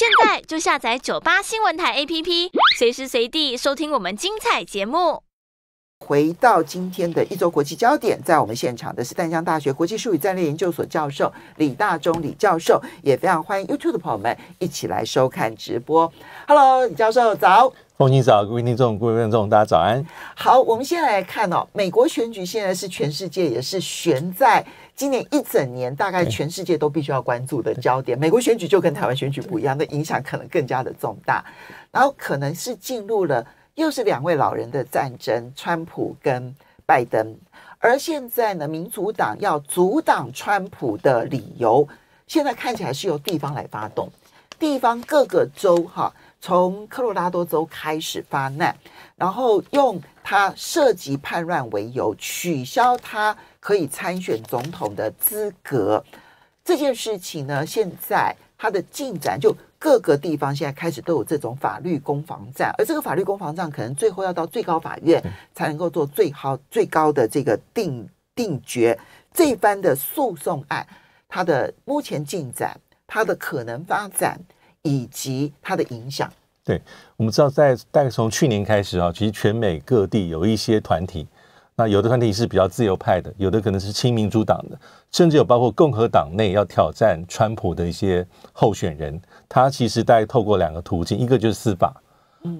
现在就下载九八新闻台 APP，随时随地收听我们精彩节目。回到今天的《一周国际焦点》，在我们现场的是淡江大学国际术语战略研究所教授李大中李教授，也非常欢迎 YouTube 的朋友们一起来收看直播。Hello，李教授早。Morning 早，各位听众，各位观众，大家早安。好，我们先来看哦，美国选举现在是全世界也是悬在。今年一整年，大概全世界都必须要关注的焦点。美国选举就跟台湾选举不一样，那影响可能更加的重大。然后可能是进入了又是两位老人的战争，川普跟拜登。而现在呢，民主党要阻挡川普的理由，现在看起来是由地方来发动，地方各个州哈，从科罗拉多州开始发难，然后用他涉及叛乱为由取消他。可以参选总统的资格这件事情呢，现在它的进展就各个地方现在开始都有这种法律攻防战，而这个法律攻防战可能最后要到最高法院才能够做最好最高的这个定定决。这番的诉讼案，它的目前进展、它的可能发展以及它的影响，对我们知道在大概从去年开始啊，其实全美各地有一些团体。那有的团体是比较自由派的，有的可能是亲民主党的，甚至有包括共和党内要挑战川普的一些候选人，他其实大概透过两个途径，一个就是司法，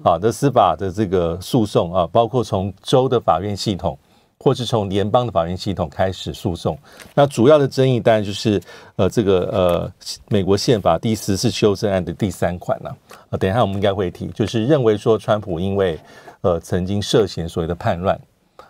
好的司法的这个诉讼啊，包括从州的法院系统或是从联邦的法院系统开始诉讼。那主要的争议当然就是呃，这个呃美国宪法第十次修正案的第三款了。呃，等一下我们应该会提，就是认为说川普因为呃曾经涉嫌所谓的叛乱。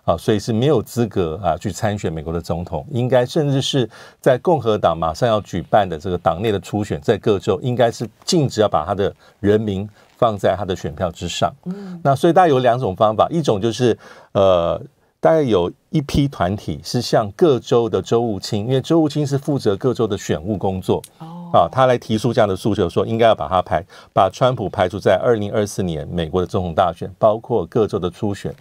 啊，所以是没有资格啊去参选美国的总统，应该甚至是在共和党马上要举办的这个党内的初选，在各州应该是禁止要把他的人民放在他的选票之上。嗯，那所以大概有两种方法，一种就是呃，大概有一批团体是向各州的州务卿，因为州务卿是负责各州的选务工作哦，啊，他来提出这样的诉求，说应该要把他排，把川普排除在二零二四年美国的总统大选，包括各州的初选。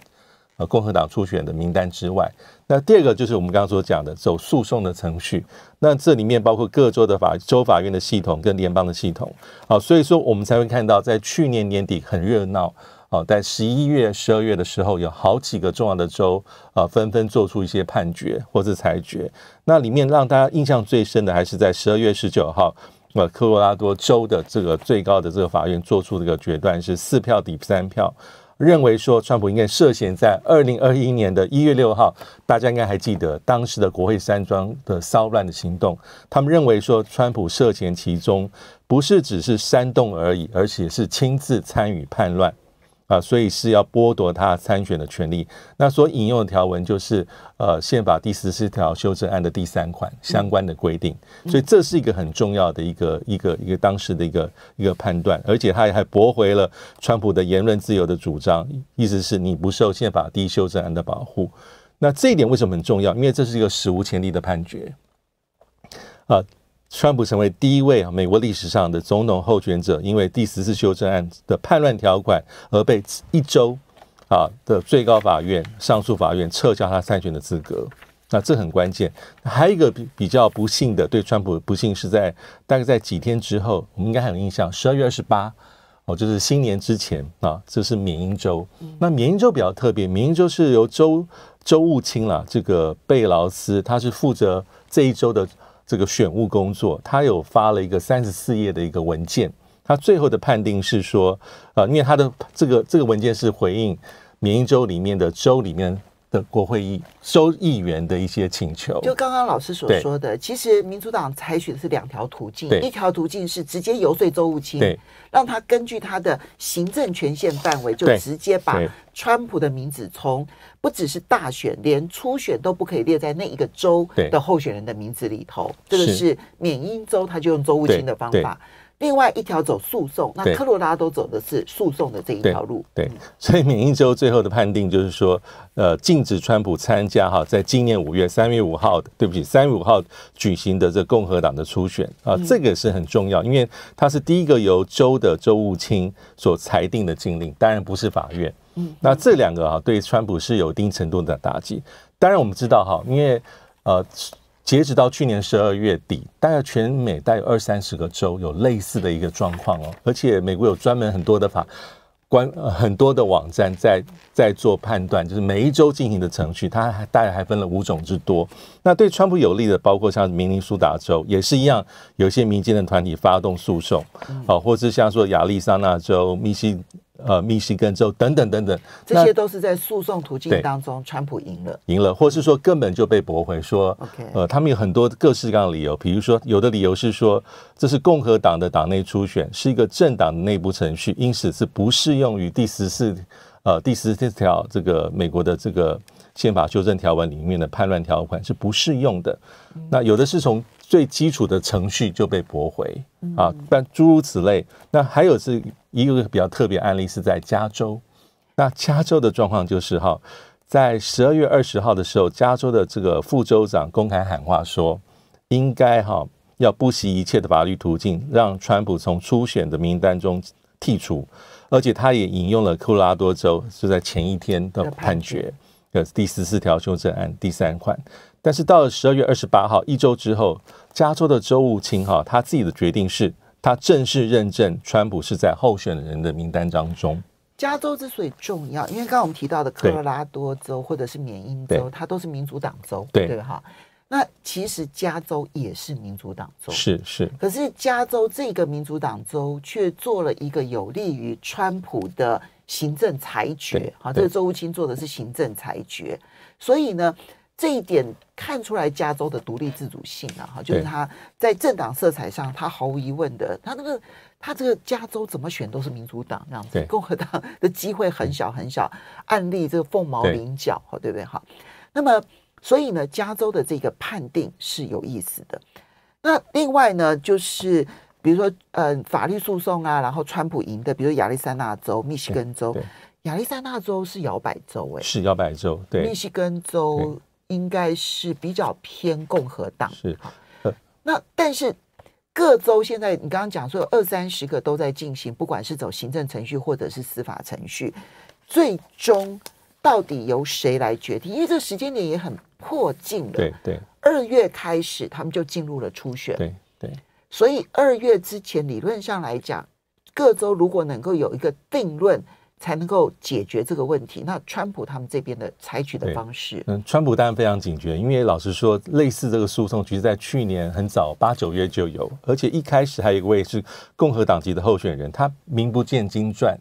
共和党初选的名单之外，那第二个就是我们刚刚所讲的走诉讼的程序。那这里面包括各州的法、州法院的系统跟联邦的系统。好，所以说我们才会看到，在去年年底很热闹。哦，在十一月、十二月的时候，有好几个重要的州啊，纷纷做出一些判决或是裁决。那里面让大家印象最深的，还是在十二月十九号，呃，科罗拉多州的这个最高的这个法院做出这个决断，是四票抵三票。认为说，川普应该涉嫌在二零二一年的一月六号，大家应该还记得当时的国会山庄的骚乱的行动。他们认为说，川普涉嫌其中，不是只是煽动而已，而且是亲自参与叛乱。啊，所以是要剥夺他参选的权利。那所引用的条文就是呃宪法第十四条修正案的第三款相关的规定。所以这是一个很重要的一个一个一个当时的一个一个判断，而且他还驳回了川普的言论自由的主张，意思是你不受宪法第一修正案的保护。那这一点为什么很重要？因为这是一个史无前例的判决啊。川普成为第一位啊，美国历史上的总统候选者，因为第十次修正案的叛乱条款而被一周啊的最高法院、上诉法院撤销他参选的资格。那这很关键。还有一个比比较不幸的，对川普不幸是在大概在几天之后，我们应该还有印象，十二月二十八哦，就是新年之前啊，这是缅因州。那缅因州比较特别，缅因州是由州州务卿了，这个贝劳斯，他是负责这一州的。这个选务工作，他有发了一个三十四页的一个文件，他最后的判定是说，呃，因为他的这个这个文件是回应，免疫州里面的州里面。的国会议收议员的一些请求，就刚刚老师所说的，其实民主党采取的是两条途径，一条途径是直接游说周务清，让他根据他的行政权限范围，就直接把川普的名字从不只是大选，连初选都不可以列在那一个州的候选人的名字里头，这个是缅因州，他就用周务清的方法。另外一条走诉讼，那科罗拉多走的是诉讼的这一条路。对，所以免疫州最后的判定就是说，呃，禁止川普参加哈，在今年五月三月五号对不起，三月五号举行的这共和党的初选啊，这个是很重要，因为它是第一个由州的州务卿所裁定的禁令，当然不是法院。嗯，那这两个啊，对川普是有一定程度的打击。当然我们知道哈，因为呃。截止到去年十二月底，大概全美大有二三十个州有类似的一个状况哦，而且美国有专门很多的法官、很多的网站在在做判断，就是每一州进行的程序，它还大概还分了五种之多。那对川普有利的，包括像明尼苏达州也是一样，有些民间的团体发动诉讼，好，或是像说亚利桑那州、密西。呃，密西根州等等等等，这些都是在诉讼途径当中，川普赢了，赢了，或是说根本就被驳回，说，呃，他们有很多各式各样的理由，比如说，有的理由是说，这是共和党的党内初选，是一个政党的内部程序，因此是不适用于第十四，呃，第十四条这个美国的这个宪法修正条文里面的叛乱条款是不适用的，那有的是从。最基础的程序就被驳回啊！但诸如此类，那还有是一个比较特别案例是在加州。那加州的状况就是哈，在十二月二十号的时候，加州的这个副州长公开喊话说，应该哈要不惜一切的法律途径，让川普从初选的名单中剔除。而且他也引用了科罗拉多州是在前一天的判决，第十四条修正案第三款。但是到了十二月二十八号一周之后，加州的州务卿哈，他自己的决定是，他正式认证川普是在候选人的名单当中。加州之所以重要，因为刚刚我们提到的科罗拉多州或者是缅因州，它都是民主党州，对对哈？那其实加州也是民主党州，是是。可是加州这个民主党州却做了一个有利于川普的行政裁决，好，这个州务卿做的是行政裁决，所以呢。这一点看出来加州的独立自主性了哈，就是他在政党色彩上，他毫无疑问的，他那个他这个加州怎么选都是民主党那样子，共和党的机会很小很小，案例这个凤毛麟角哈，对不对哈？那么所以呢，加州的这个判定是有意思的。那另外呢，就是比如说呃法律诉讼啊，然后川普赢的，比如亚利桑那州、密西根州，亚利桑那州是摇摆州哎，是摇摆州，对，密西根州。应该是比较偏共和党，是。那但是各州现在你刚刚讲说二三十个都在进行，不管是走行政程序或者是司法程序，最终到底由谁来决定？因为这时间点也很迫近了。对对，二月开始他们就进入了初选。对对，所以二月之前理论上来讲，各州如果能够有一个定论。才能够解决这个问题。那川普他们这边的采取的方式，嗯，川普当然非常警觉，因为老实说，类似这个诉讼，其实，在去年很早八九月就有，而且一开始还有一位是共和党籍的候选人，他名不见经传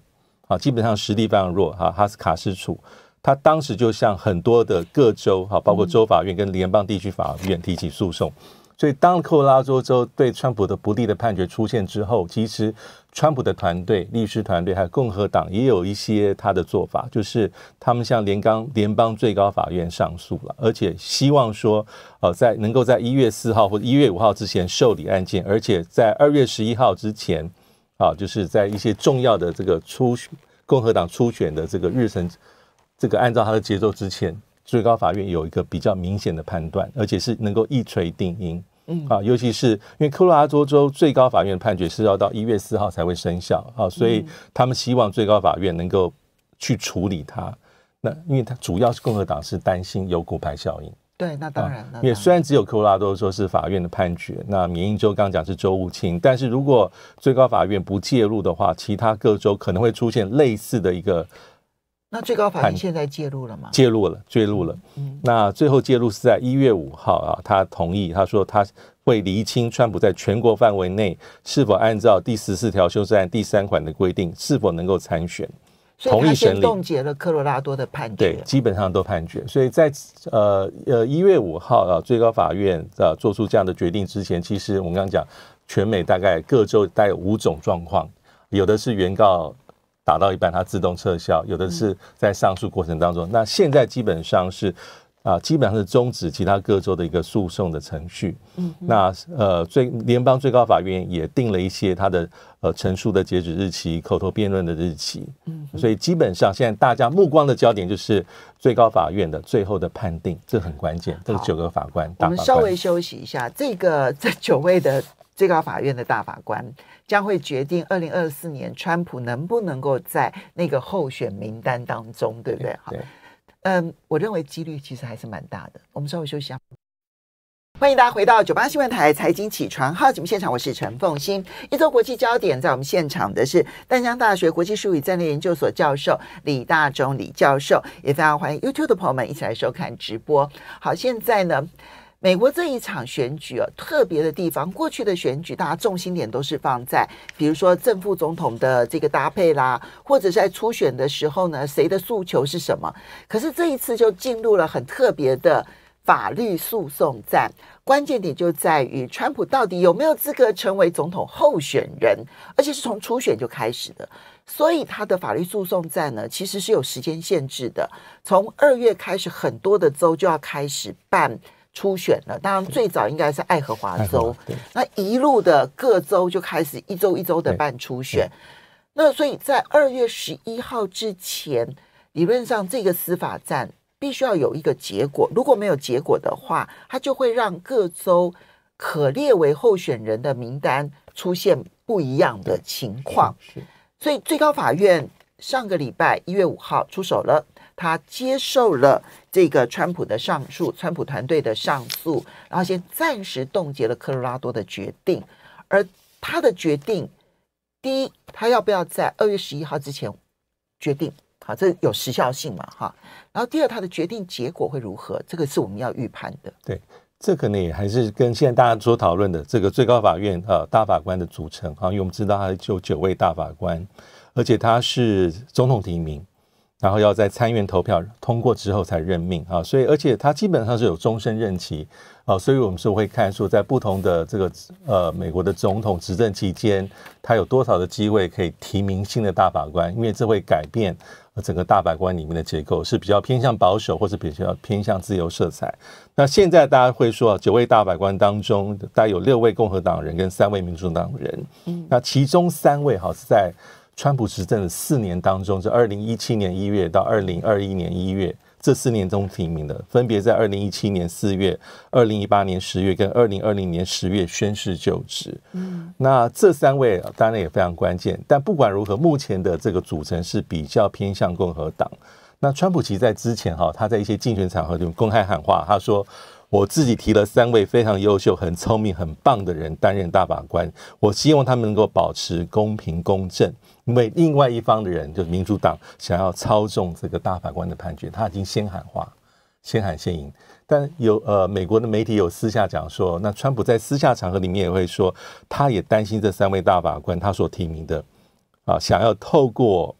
啊，基本上实力非常弱哈，哈斯卡斯楚，他当时就向很多的各州哈，包括州法院跟联邦地区法院提起诉讼。所以，当科罗拉多州对川普的不利的判决出现之后，其实川普的团队、律师团队还有共和党也有一些他的做法，就是他们向联邦联邦最高法院上诉了，而且希望说，呃，在能够在一月四号或者一月五号之前受理案件，而且在二月十一号之前，啊，就是在一些重要的这个初共和党初选的这个日程，这个按照他的节奏之前，最高法院有一个比较明显的判断，而且是能够一锤定音。嗯啊，尤其是因为科罗拉多州最高法院的判决是要到一月四号才会生效啊，所以他们希望最高法院能够去处理它。那因为它主要是共和党是担心有骨牌效应。对，那当然。因为虽然只有科罗拉多州是法院的判决，那缅因州刚刚讲是州务卿，但是如果最高法院不介入的话，其他各州可能会出现类似的一个。那最高法院现在介入了吗？介入了，介入了。那最后介入是在一月五号啊，他同意，他说他会厘清川普在全国范围内是否按照第十四条修正案第三款的规定，是否能够参选。所以冻结了科罗拉多的判决，对，基本上都判决。所以在呃呃一月五号啊，最高法院啊做出这样的决定之前，其实我们刚讲全美大概各州大有五种状况，有的是原告。打到一半，它自动撤销；有的是在上诉过程当中。那现在基本上是，啊，基本上是终止其他各州的一个诉讼的程序。嗯。那呃，最联邦最高法院也定了一些它的呃陈述的截止日期、口头辩论的日期。嗯。所以基本上现在大家目光的焦点就是最高法院的最后的判定，这很关键。这九个法官，我们稍微休息一下。这个这九位的。最高法院的大法官将会决定二零二四年川普能不能够在那个候选名单当中，对不对？好，嗯，我认为几率其实还是蛮大的。我们稍微休息一下，欢迎大家回到九八新闻台财经起床号节目现场，我是陈凤欣。一周国际焦点，在我们现场的是淡江大学国际术语战略研究所教授李大中，李教授也非常欢迎 YouTube 的朋友们一起来收看直播。好，现在呢。美国这一场选举啊，特别的地方，过去的选举大家重心点都是放在，比如说正副总统的这个搭配啦，或者在初选的时候呢，谁的诉求是什么？可是这一次就进入了很特别的法律诉讼战，关键点就在于川普到底有没有资格成为总统候选人，而且是从初选就开始的，所以他的法律诉讼战呢，其实是有时间限制的，从二月开始，很多的州就要开始办。初选了，当然最早应该是爱荷华州，那一路的各州就开始一周一周的办初选。那所以在二月十一号之前，理论上这个司法战必须要有一个结果。如果没有结果的话，他就会让各州可列为候选人的名单出现不一样的情况。是，所以最高法院上个礼拜一月五号出手了。他接受了这个川普的上诉，川普团队的上诉，然后先暂时冻结了科罗拉多的决定。而他的决定，第一，他要不要在二月十一号之前决定？好，这有时效性嘛，哈。然后第二，他的决定结果会如何？这个是我们要预判的。对，这可能也还是跟现在大家所讨论的这个最高法院啊大法官的组成啊，因为我们知道他有九位大法官，而且他是总统提名。然后要在参院投票通过之后才任命啊，所以而且他基本上是有终身任期啊，所以我们是会看说在不同的这个呃美国的总统执政期间，他有多少的机会可以提名新的大法官，因为这会改变整个大法官里面的结构是比较偏向保守，或是比较偏向自由色彩。那现在大家会说，九位大法官当中，大概有六位共和党人跟三位民主党人，嗯，那其中三位哈是在。川普执政的四年当中，是二零一七年一月到二零二一年一月这四年中提名的，分别在二零一七年四月、二零一八年十月跟二零二零年十月宣誓就职。嗯，那这三位当然也非常关键，但不管如何，目前的这个组成是比较偏向共和党。那川普其在之前哈，他在一些竞选场合就公开喊话，他说。我自己提了三位非常优秀、很聪明、很棒的人担任大法官，我希望他们能够保持公平公正。因为另外一方的人就是民主党，想要操纵这个大法官的判决，他已经先喊话，先喊先赢。但有呃，美国的媒体有私下讲说，那川普在私下场合里面也会说，他也担心这三位大法官他所提名的，啊，想要透过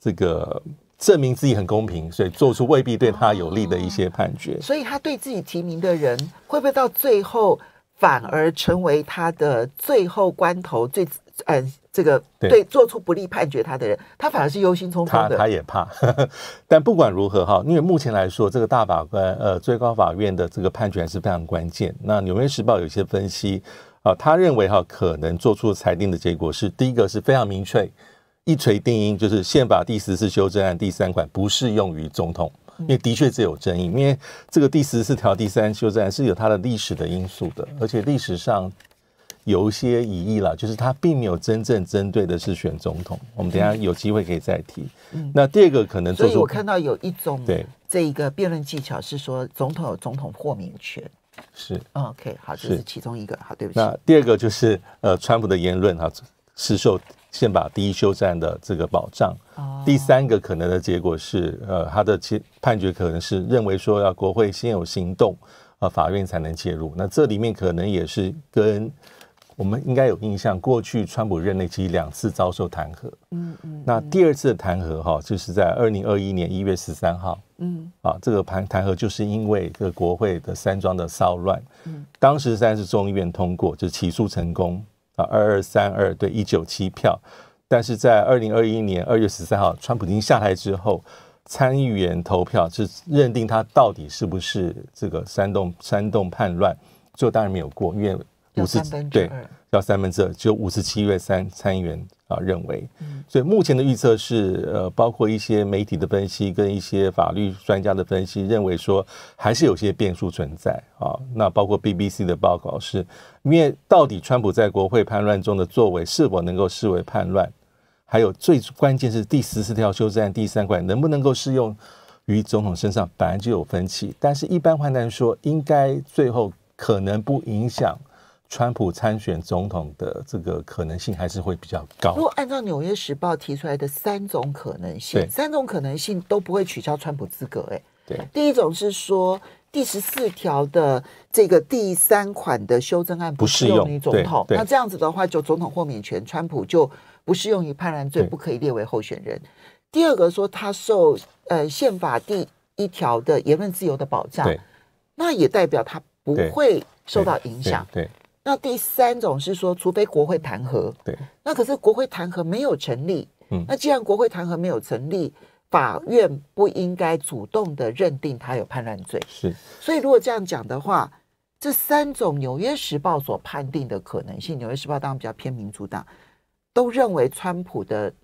这个。证明自己很公平，所以做出未必对他有利的一些判决。所以他对自己提名的人，会不会到最后反而成为他的最后关头最呃这个对做出不利判决他的人？他反而是忧心忡忡的。他他也怕，但不管如何哈，因为目前来说，这个大法官呃最高法院的这个判决还是非常关键。那纽约时报有些分析啊，他认为哈可能做出裁定的结果是第一个是非常明确。一锤定音就是宪法第十四修正案第三款不适用于总统，因为的确是有争议，因为这个第十四条第三修正案是有它的历史的因素的，而且历史上有一些疑义了，就是它并没有真正针对的是选总统。我们等下有机会可以再提。那第二个可能，所以我看到有一种对这一个辩论技巧是说总统有总统豁免权，是 OK 好，这是其中一个。好，对不起。那第二个就是呃，川普的言论啊，是受。先把第一休战的这个保障。第三个可能的结果是，呃，他的判决可能是认为说要国会先有行动，呃，法院才能介入。那这里面可能也是跟我们应该有印象，过去川普任内其实两次遭受弹劾。嗯嗯。那第二次弹劾哈，就是在二零二一年一月十三号。嗯。啊，这个弹弹劾就是因为这个国会的山庄的骚乱。嗯。当时先是众议院通过，就起诉成功。啊，二二三二对一九七票，但是在二零二一年二月十三号，川普已经下台之后，参议员投票是认定他到底是不是这个煽动煽动叛乱，最后当然没有过，因为五十对。要三分之二，只有五十七位参参议员啊认为。所以目前的预测是，呃，包括一些媒体的分析跟一些法律专家的分析，认为说还是有些变数存在啊。那包括 BBC 的报告是，因为到底川普在国会叛乱中的作为是否能够视为叛乱，还有最关键是第十四条修正案第三款能不能够适用于总统身上，本来就有分歧。但是一般换言说，应该最后可能不影响。川普参选总统的这个可能性还是会比较高。如果按照《纽约时报》提出来的三种可能性，三种可能性都不会取消川普资格。哎，对，第一种是说第十四条的这个第三款的修正案不适用于总统，那这样子的话，就总统豁免权，川普就不适用于叛乱罪，不可以列为候选人。第二个说他受呃宪法第一条的言论自由的保障，那也代表他不会受到影响。对。那第三种是说，除非国会弹劾。对。那可是国会弹劾没有成立。嗯。那既然国会弹劾没有成立，法院不应该主动的认定他有叛乱罪。是。所以如果这样讲的话，这三种《纽约时报》所判定的可能性，《纽约时报》当然比较偏民主党，都认为川普的。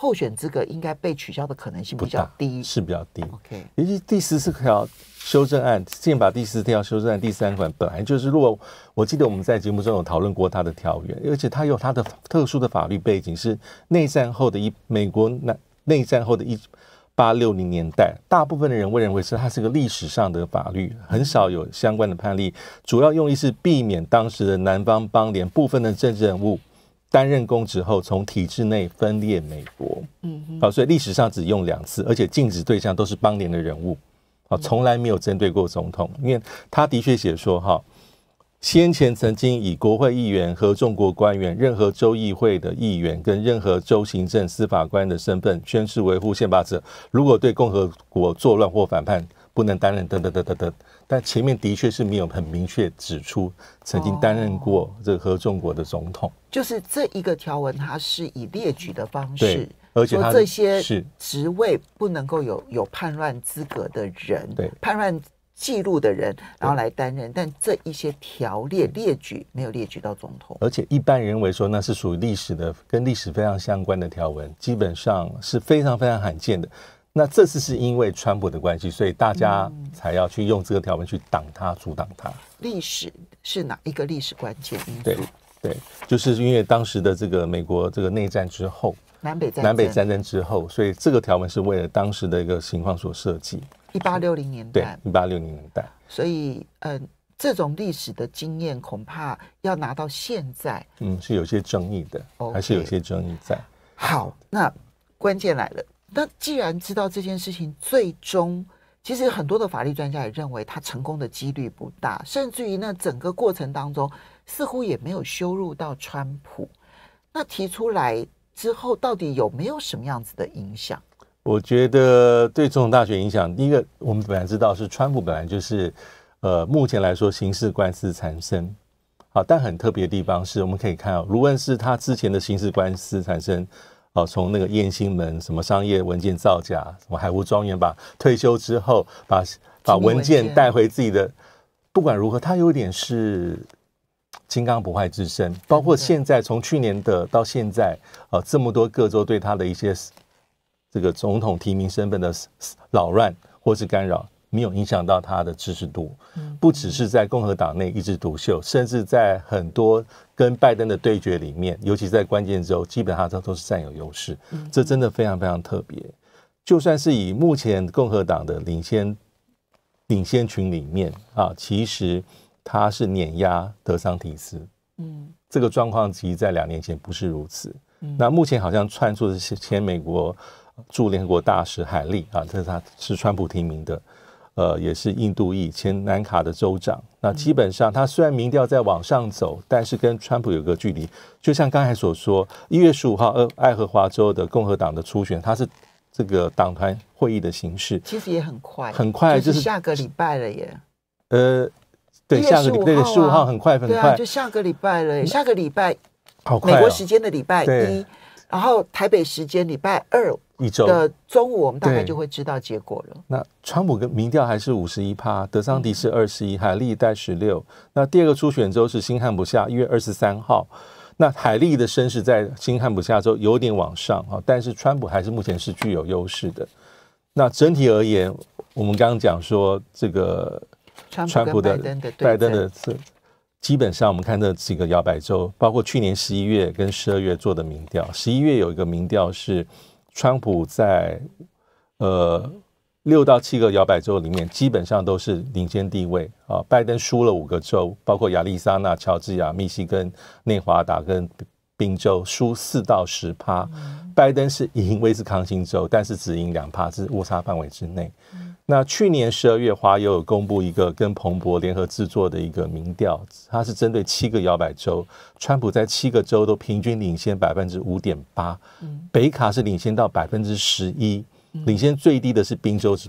候选资格应该被取消的可能性比较低，是比较低。OK，尤其第十四条修正案，宪法第十四条修正案第三款本来就是，如果我记得我们在节目中有讨论过它的条约，而且它有它的特殊的法律背景，是内战后的一美国南内战后的一八六零年代，大部分的人会认为是它是个历史上的法律，很少有相关的判例，主要用意是避免当时的南方邦联部分的政治人物。担任公职后，从体制内分裂美国。嗯，好，所以历史上只用两次，而且禁止对象都是邦联的人物，啊，从来没有针对过总统。因为他的确写说，哈，先前曾经以国会议员、合众国官员、任何州议会的议员跟任何州行政司法官的身份宣誓维护宪法者，如果对共和国作乱或反叛，不能担任。等等等等等。但前面的确是没有很明确指出曾经担任过这个合众国的总统，就是这一个条文，它是以列举的方式，而且说这些是职位不能够有有叛乱资格的人，对叛乱记录的人，然后来担任，但这一些条列列举没有列举到总统，而且一般认为说那是属于历史的，跟历史非常相关的条文，基本上是非常非常罕见的。那这次是因为川普的关系，所以大家才要去用这个条文去挡它、阻挡它。历史是哪一个历史关键？对对，就是因为当时的这个美国这个内战之后，南北南北战争之后，所以这个条文是为了当时的一个情况所设计。一八六零年代，一八六零年代，所以嗯。这种历史的经验恐怕要拿到现在，嗯，是有些争议的，还是有些争议在。好，那关键来了。那既然知道这件事情，最终其实很多的法律专家也认为他成功的几率不大，甚至于那整个过程当中似乎也没有羞辱到川普。那提出来之后，到底有没有什么样子的影响？我觉得对总统大选影响，第一个我们本来知道是川普本来就是，呃，目前来说刑事官司产生。好，但很特别的地方是我们可以看到，无论是他之前的刑事官司产生。哦，从那个燕兴门什么商业文件造假，什么海湖庄园把退休之后把把文件带回自己的，不管如何，他有点是金刚不坏之身，包括现在从去年的到现在，呃，这么多各州对他的一些这个总统提名身份的扰乱或是干扰。没有影响到他的支持度，不只是在共和党内一枝独秀，甚至在很多跟拜登的对决里面，尤其在关键州，基本上他都是占有优势。这真的非常非常特别。就算是以目前共和党的领先领先群里面啊，其实他是碾压德桑提斯。嗯，这个状况其实在两年前不是如此。那目前好像窜出的是前美国驻联合国大使海利啊，这是他是川普提名的。呃，也是印度裔前南卡的州长。那基本上，他虽然民调在往上走，但是跟川普有个距离。就像刚才所说，一月十五号，爱爱荷华州的共和党的初选，它是这个党团会议的形式。其实也很快，很快就是下个礼拜了耶。呃，对，下个礼拜十五号很快，很快，就下个礼拜了。下个礼拜，好快，美国时间的礼拜一。然后台北时间礼拜二一周的中午，我们大概就会知道结果了。那川普跟民调还是五十一趴，德桑迪是二十一，海利带十六。那第二个初选州是新罕布夏，一月二十三号。那海利的身势在新罕布夏州有点往上啊，但是川普还是目前是具有优势的。那整体而言，我们刚刚讲说这个川普的拜登的是。基本上，我们看这几个摇摆州，包括去年十一月跟十二月做的民调。十一月有一个民调是，川普在呃六到七个摇摆州里面，基本上都是领先地位啊。拜登输了五个州，包括亚利桑那、乔治亚、密西根、内华达跟宾州，输四到十趴。拜登是赢威斯康星州，但是只赢两趴，是误差范围之内。那去年十二月，华友有公布一个跟彭博联合制作的一个民调，它是针对七个摇摆州，川普在七个州都平均领先百分之五点八，北卡是领先到百分之十一，领先最低的是宾州是，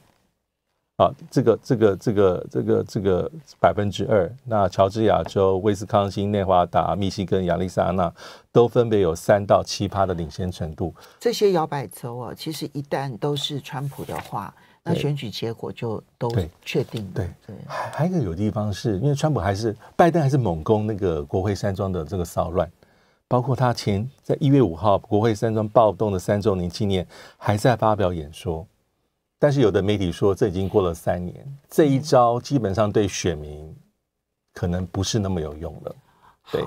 啊，这个这个这个这个这个百分之二，那乔治亚州、威斯康星、内华达、密西根、亚利桑那都分别有三到七趴的领先程度，这些摇摆州啊，其实一旦都是川普的话。选举结果就都确定了。对，还一个有地方是因为川普还是拜登还是猛攻那个国会山庄的这个骚乱，包括他前在一月五号国会山庄暴动的三周年纪念还在发表演说，但是有的媒体说这已经过了三年，这一招基本上对选民可能不是那么有用了。对。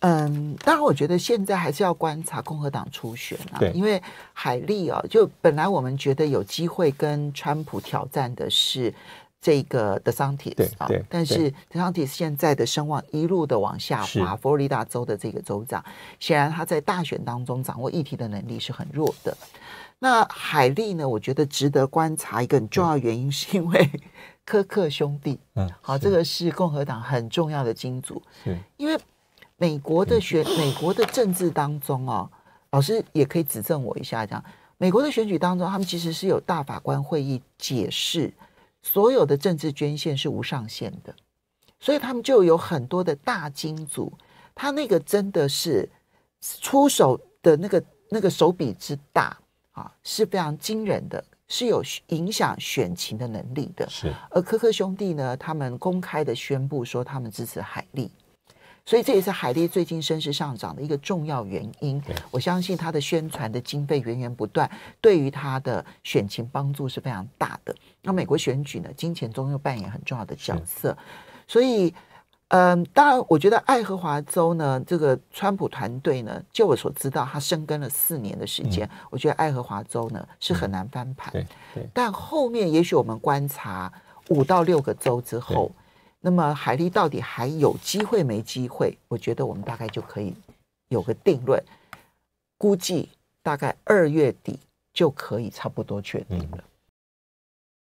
嗯，当然，我觉得现在还是要观察共和党初选啊，因为海利啊，就本来我们觉得有机会跟川普挑战的是这个 The s u n t i s 啊，但是 The s u n t i s 现在的声望一路的往下滑，佛罗里达州的这个州长显然他在大选当中掌握议题的能力是很弱的。那海利呢，我觉得值得观察一个很重要原因，是因为科克兄弟，嗯，好，这个是共和党很重要的金主，对，因为。美国的选，美国的政治当中哦，老师也可以指正我一下，这样。美国的选举当中，他们其实是有大法官会议解释，所有的政治捐献是无上限的，所以他们就有很多的大金主，他那个真的是出手的那个那个手笔之大啊，是非常惊人的是有影响选情的能力的。是，而科克兄弟呢，他们公开的宣布说他们支持海利。所以这也是海莉最近身势上涨的一个重要原因。我相信他的宣传的经费源源不断，对于他的选情帮助是非常大的。那美国选举呢，金钱中又扮演很重要的角色。所以，嗯，当然，我觉得爱荷华州呢，这个川普团队呢，就我所知道，他生根了四年的时间。我觉得爱荷华州呢是很难翻盘。对对。但后面也许我们观察五到六个州之后。那么海莉到底还有机会没机会？我觉得我们大概就可以有个定论，估计大概二月底就可以差不多确定了。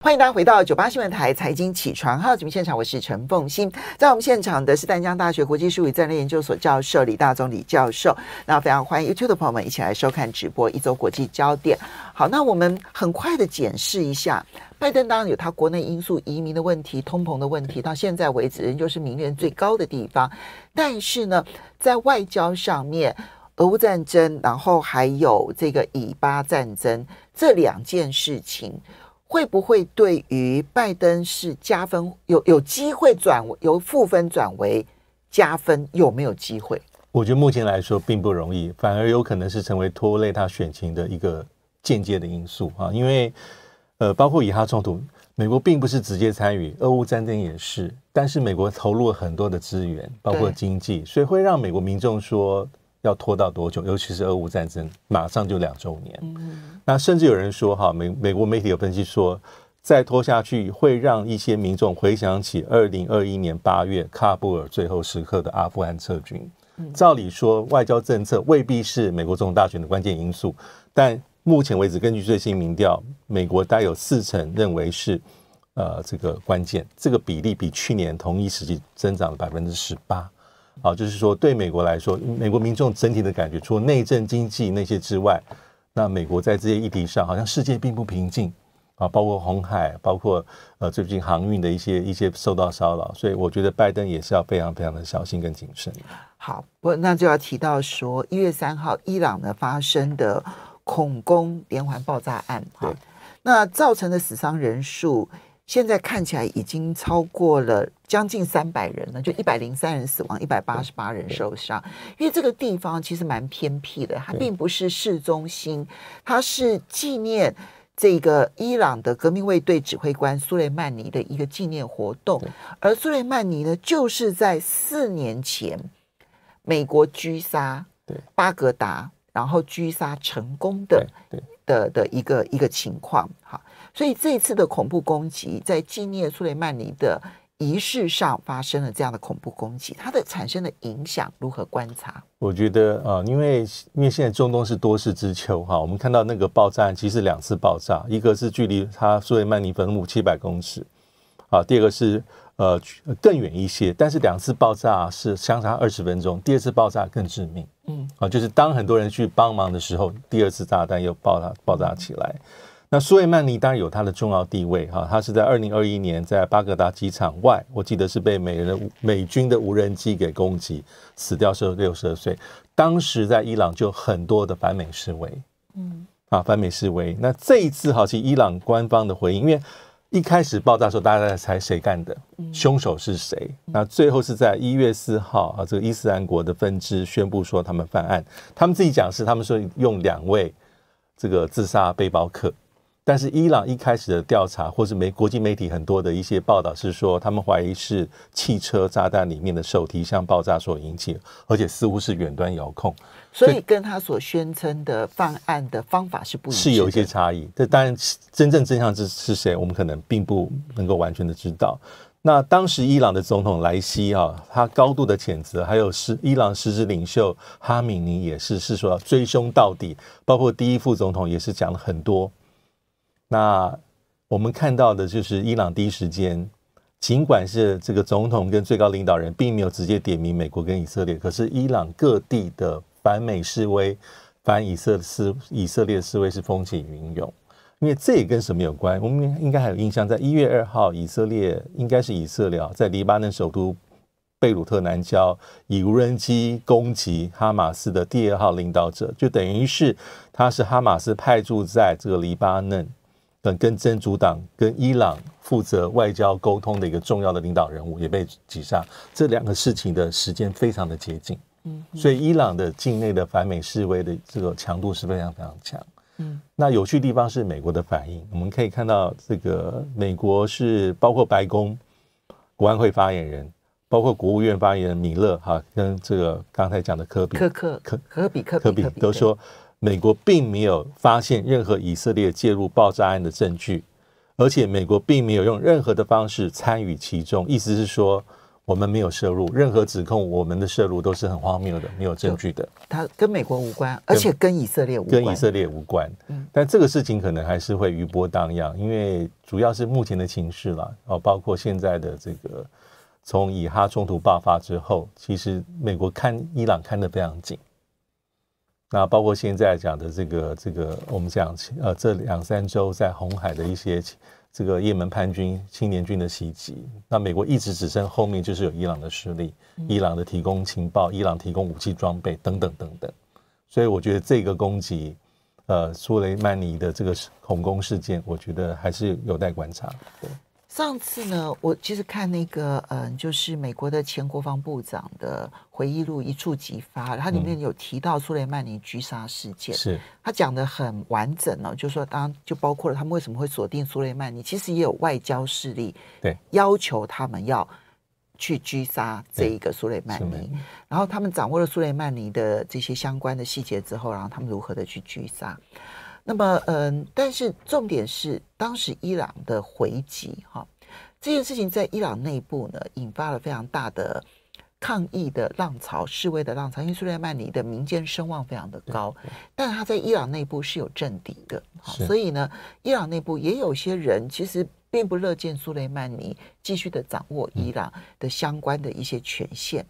欢迎大家回到九八新闻台财经起床号，直播现场，我是陈凤欣，在我们现场的是淡江大学国际术语战略研究所教授李大中李教授，那非常欢迎 YouTube 的朋友们一起来收看直播一周国际焦点。好，那我们很快的检视一下，拜登当然有他国内因素，移民的问题、通膨的问题，到现在为止仍旧是民怨最高的地方。但是呢，在外交上面，俄乌战争，然后还有这个以巴战争这两件事情。会不会对于拜登是加分有有机会转由负分转为加分？有没有机会？我觉得目前来说并不容易，反而有可能是成为拖累他选情的一个间接的因素啊！因为呃，包括以哈冲突，美国并不是直接参与，俄乌战争也是，但是美国投入了很多的资源，包括经济，以会让美国民众说？要拖到多久？尤其是俄乌战争，马上就两周年。那甚至有人说，哈美美国媒体有分析说，再拖下去会让一些民众回想起二零二一年八月喀布尔最后时刻的阿富汗撤军。照理说，外交政策未必是美国总统大选的关键因素，但目前为止，根据最新民调，美国大概有四成认为是呃这个关键，这个比例比去年同一时期增长了百分之十八。好，就是说，对美国来说，美国民众整体的感觉，除了内政、经济那些之外，那美国在这些议题上，好像世界并不平静啊，包括红海，包括呃最近航运的一些一些受到骚扰，所以我觉得拜登也是要非常非常的小心跟谨慎。好，不，那就要提到说，一月三号伊朗的发生的恐攻连环爆炸案，哈，那造成的死伤人数。现在看起来已经超过了将近三百人了，就一百零三人死亡，一百八十八人受伤。因为这个地方其实蛮偏僻的，它并不是市中心，它是纪念这个伊朗的革命卫队指挥官苏雷曼尼的一个纪念活动。而苏雷曼尼呢，就是在四年前美国狙杀巴格达，然后狙杀成功的的的一个一个情况。好。所以这一次的恐怖攻击在纪念苏雷曼尼的仪式上发生了这样的恐怖攻击，它的产生的影响如何观察？我觉得啊，因为因为现在中东是多事之秋哈，我们看到那个爆炸案其实两次爆炸，一个是距离他苏雷曼尼坟墓七百公尺啊，第二个是呃更远一些，但是两次爆炸是相差二十分钟，第二次爆炸更致命，嗯啊，就是当很多人去帮忙的时候，第二次炸弹又爆炸爆炸起来。那苏维曼尼当然有他的重要地位哈，他是在二零二一年在巴格达机场外，我记得是被美人的美军的无人机给攻击，死掉是六十二岁。当时在伊朗就很多的反美示威，嗯，啊，反美示威。那这一次哈，其实伊朗官方的回应，因为一开始爆炸的时候，大家在猜谁干的，凶手是谁。那最后是在一月四号啊，这个伊斯兰国的分支宣布说他们犯案，他们自己讲是他们说用两位这个自杀背包客。但是伊朗一开始的调查，或是媒国际媒体很多的一些报道是说，他们怀疑是汽车炸弹里面的手提箱爆炸所引起，而且似乎是远端遥控，所以跟他所宣称的犯案的方法是不，一是有一些差异。这当然，真正真相是是谁，我们可能并不能够完全的知道。那当时伊朗的总统莱西啊，他高度的谴责，还有是伊朗实质领袖哈米尼也是，是说追凶到底，包括第一副总统也是讲了很多。那我们看到的就是伊朗第一时间，尽管是这个总统跟最高领导人并没有直接点名美国跟以色列，可是伊朗各地的反美示威、反以色示以色列示威是风起云涌。因为这也跟什么有关？我们应该还有印象，在一月二号，以色列应该是以色列啊，在黎巴嫩首都贝鲁特南郊以无人机攻击哈马斯的第二号领导者，就等于是他是哈马斯派驻在这个黎巴嫩。跟真主党、跟伊朗负责外交沟通的一个重要的领导人物也被挤上，这两个事情的时间非常的接近，嗯，所以伊朗的境内的反美示威的这个强度是非常非常强，嗯，那有趣地方是美国的反应，我们可以看到这个美国是包括白宫、国安会发言人，包括国务院发言人米勒哈跟这个刚才讲的科比科科科科比科比都说。美国并没有发现任何以色列介入爆炸案的证据，而且美国并没有用任何的方式参与其中。意思是说，我们没有涉入任何指控，我们的涉入都是很荒谬的，没有证据的。它跟美国无关，而且跟以色列无关。跟以色列无关。嗯，但这个事情可能还是会余波荡漾，因为主要是目前的情势了。哦，包括现在的这个，从以哈冲突爆发之后，其实美国看伊朗看得非常紧。那包括现在讲的这个这个，我们讲呃这两三周在红海的一些这个也门叛军、青年军的袭击，那美国一直只剩后面就是有伊朗的势力，伊朗的提供情报，伊朗提供武器装备等等等等，所以我觉得这个攻击，呃苏雷曼尼的这个恐攻事件，我觉得还是有待观察。对。上次呢，我其实看那个，嗯，就是美国的前国防部长的回忆录一触即发，他里面有提到苏雷曼尼狙杀事件，是他讲的很完整哦，就是说，当就包括了他们为什么会锁定苏雷曼尼，其实也有外交势力对要求他们要去狙杀这一个苏雷曼尼，然后他们掌握了苏雷曼尼的这些相关的细节之后，然后他们如何的去狙杀。那么，嗯，但是重点是当时伊朗的回击哈，这件事情在伊朗内部呢引发了非常大的抗议的浪潮、示威的浪潮。因为苏莱曼尼的民间声望非常的高，但他在伊朗内部是有政敌的，所以呢，伊朗内部也有些人其实并不乐见苏雷曼尼继续的掌握伊朗的相关的一些权限，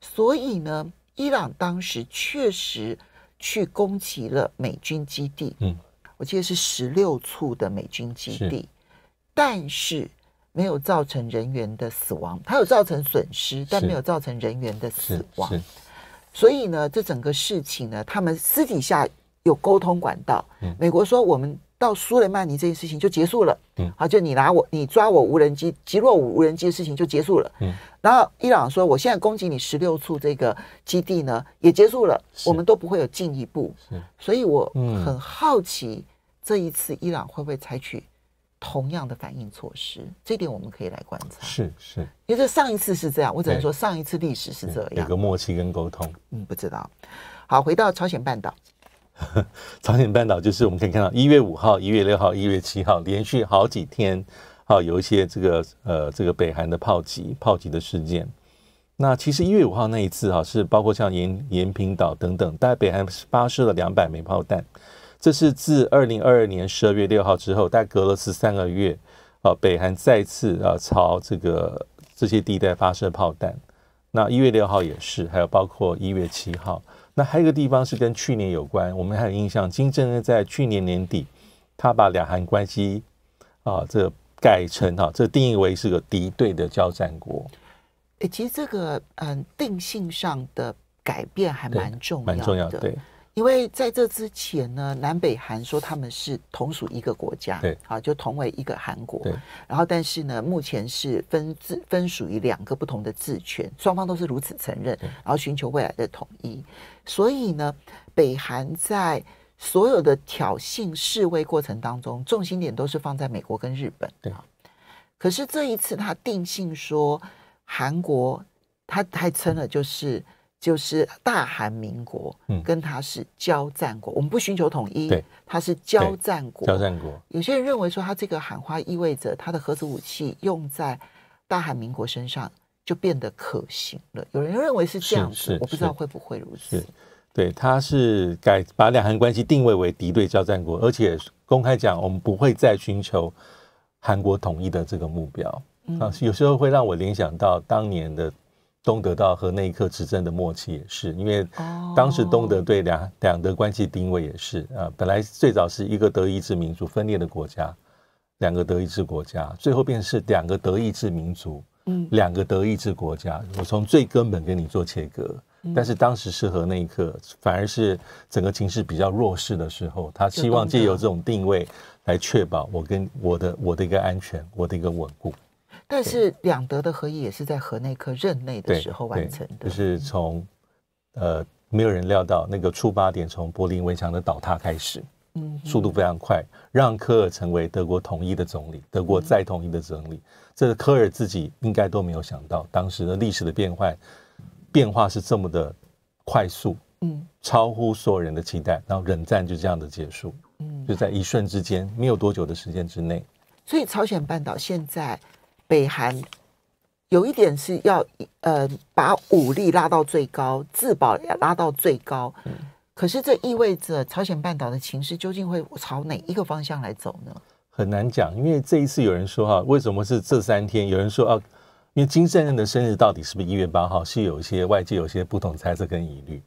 所以呢，伊朗当时确实。去攻击了美军基地，嗯，我记得是十六处的美军基地，但是没有造成人员的死亡，它有造成损失，但没有造成人员的死亡。所以呢，这整个事情呢，他们私底下有沟通管道，美国说我们。到苏雷曼尼这件事情就结束了，嗯，好，就你拿我，你抓我无人机，击落我无人机的事情就结束了，嗯，然后伊朗说，我现在攻击你十六处这个基地呢，也结束了，我们都不会有进一步，是，所以我很好奇，这一次伊朗会不会采取同样的反应措施，这点我们可以来观察，是是，因为上一次是这样，我只能说上一次历史是这样，有个默契跟沟通，嗯，不知道，好，回到朝鲜半岛。朝鲜半岛就是我们可以看到，一月五号、一月六号、一月七号连续好几天，好有一些这个呃这个北韩的炮击炮击的事件。那其实一月五号那一次哈是包括像延延平岛等等，大概北韩发射了两百枚炮弹。这是自二零二二年十二月六号之后，大概隔了十三个月，啊，北韩再次啊朝这个这些地带发射炮弹。那一月六号也是，还有包括一月七号。那还有一个地方是跟去年有关，我们还有印象，金正恩在去年年底，他把两韩关系啊，这改成啊，这定义为是个敌对的交战国。诶，其实这个嗯，定性上的改变还蛮重要，蛮重要的，对。因为在这之前呢，南北韩说他们是同属一个国家，对，好就同为一个韩国，对。然后但是呢，目前是分自分属于两个不同的治权，双方都是如此承认，然后寻求未来的统一。所以呢，北韩在所有的挑衅示威过程当中，重心点都是放在美国跟日本，对啊。可是这一次，他定性说韩国，他还称了就是。就是大韩民国跟他是交战国，我们不寻求统一。对，他是交战国。交战国。有些人认为说，他这个喊话意味着他的核子武器用在大韩民国身上就变得可行了。有人认为是这样子，我不知道会不会如此。对，他是改把两韩关系定位为敌对交战国，而且公开讲，我们不会再寻求韩国统一的这个目标。啊，有时候会让我联想到当年的。东德到和那一刻执政的默契也是，因为当时东德对两两德关系定位也是啊，本来最早是一个德意志民族分裂的国家，两个德意志国家，最后便是两个德意志民族，嗯，两个德意志国家。我从最根本跟你做切割，但是当时是和那一刻，反而是整个情势比较弱势的时候，他希望借由这种定位来确保我跟我的我的一个安全，我的一个稳固。但是两德的合一也是在河内克任内的时候完成的，就是从呃没有人料到那个触发点从柏林围墙的倒塌开始，嗯，速度非常快，让科尔成为德国统一的总理，德国再统一的总理，这是科尔自己应该都没有想到，当时的历史的变换变化是这么的快速，嗯，超乎所有人的期待，然后冷战就这样的结束，嗯，就在一瞬之间，没有多久的时间之内，所以朝鲜半岛现在。北韩有一点是要呃把武力拉到最高，自保也拉到最高，可是这意味着朝鲜半岛的情势究竟会朝哪一个方向来走呢？很难讲，因为这一次有人说哈，为什么是这三天？有人说啊，因为金正恩的生日到底是不是一月八号？是有一些外界有些不同猜测跟疑虑。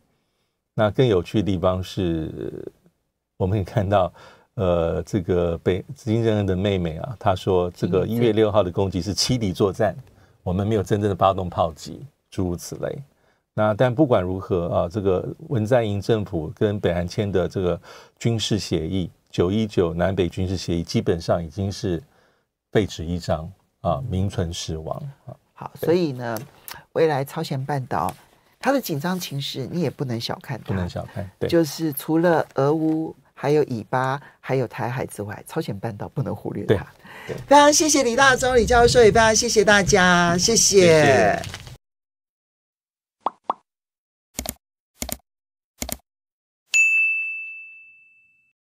那更有趣的地方是，我们可以看到。呃，这个北金正恩的妹妹啊，她说这个一月六号的攻击是欺敌作战，我们没有真正的发动炮击，诸如此类。那但不管如何啊，这个文在寅政府跟北韩签的这个军事协议，九一九南北军事协议，基本上已经是废纸一张啊，名存实亡啊。好，所以呢，未来朝鲜半岛它的紧张情势，你也不能小看，不能小看，对，就是除了俄乌。还有以巴，还有台海之外，朝鲜半岛不能忽略它。非常谢谢李大中李教授，也非常谢谢大家，谢谢。